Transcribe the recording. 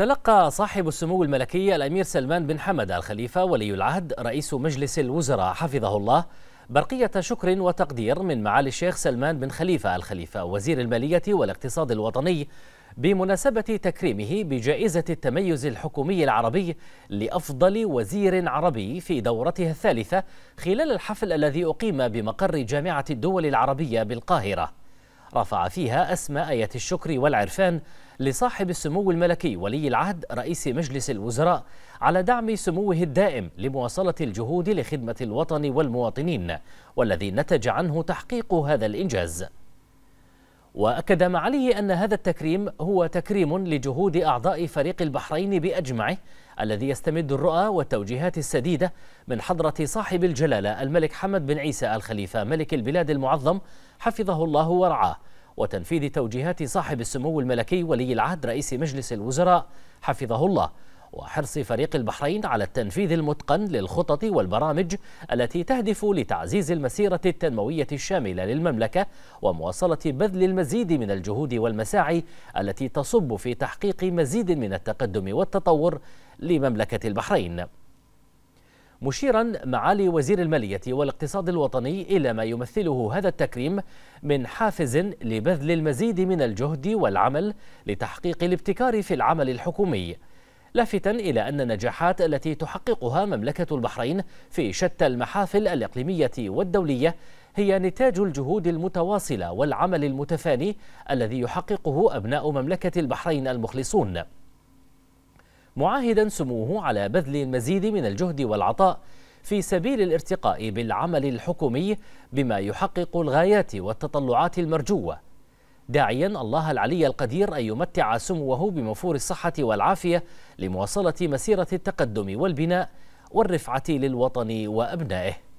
تلقى صاحب السمو الملكي الأمير سلمان بن حمد الخليفة ولي العهد رئيس مجلس الوزراء حفظه الله برقية شكر وتقدير من معالي الشيخ سلمان بن خليفة الخليفة وزير المالية والاقتصاد الوطني بمناسبة تكريمه بجائزة التميز الحكومي العربي لأفضل وزير عربي في دورتها الثالثة خلال الحفل الذي أقيم بمقر جامعة الدول العربية بالقاهرة رفع فيها أسماء آيات الشكر والعرفان لصاحب السمو الملكي ولي العهد رئيس مجلس الوزراء على دعم سموه الدائم لمواصلة الجهود لخدمة الوطن والمواطنين والذي نتج عنه تحقيق هذا الإنجاز وأكد معاليه أن هذا التكريم هو تكريم لجهود أعضاء فريق البحرين بأجمعه الذي يستمد الرؤى والتوجيهات السديدة من حضرة صاحب الجلالة الملك حمد بن عيسى الخليفة ملك البلاد المعظم حفظه الله ورعاه وتنفيذ توجيهات صاحب السمو الملكي ولي العهد رئيس مجلس الوزراء حفظه الله وحرص فريق البحرين على التنفيذ المتقن للخطط والبرامج التي تهدف لتعزيز المسيرة التنموية الشاملة للمملكة ومواصلة بذل المزيد من الجهود والمساعي التي تصب في تحقيق مزيد من التقدم والتطور لمملكة البحرين مشيرا معالي وزير المالية والاقتصاد الوطني إلى ما يمثله هذا التكريم من حافز لبذل المزيد من الجهد والعمل لتحقيق الابتكار في العمل الحكومي لافتا إلى أن النجاحات التي تحققها مملكة البحرين في شتى المحافل الإقليمية والدولية هي نتاج الجهود المتواصلة والعمل المتفاني الذي يحققه أبناء مملكة البحرين المخلصون معاهدا سموه على بذل المزيد من الجهد والعطاء في سبيل الارتقاء بالعمل الحكومي بما يحقق الغايات والتطلعات المرجوه داعيا الله العلي القدير أن يمتع سموه بمفور الصحة والعافية لمواصلة مسيرة التقدم والبناء والرفعة للوطن وأبنائه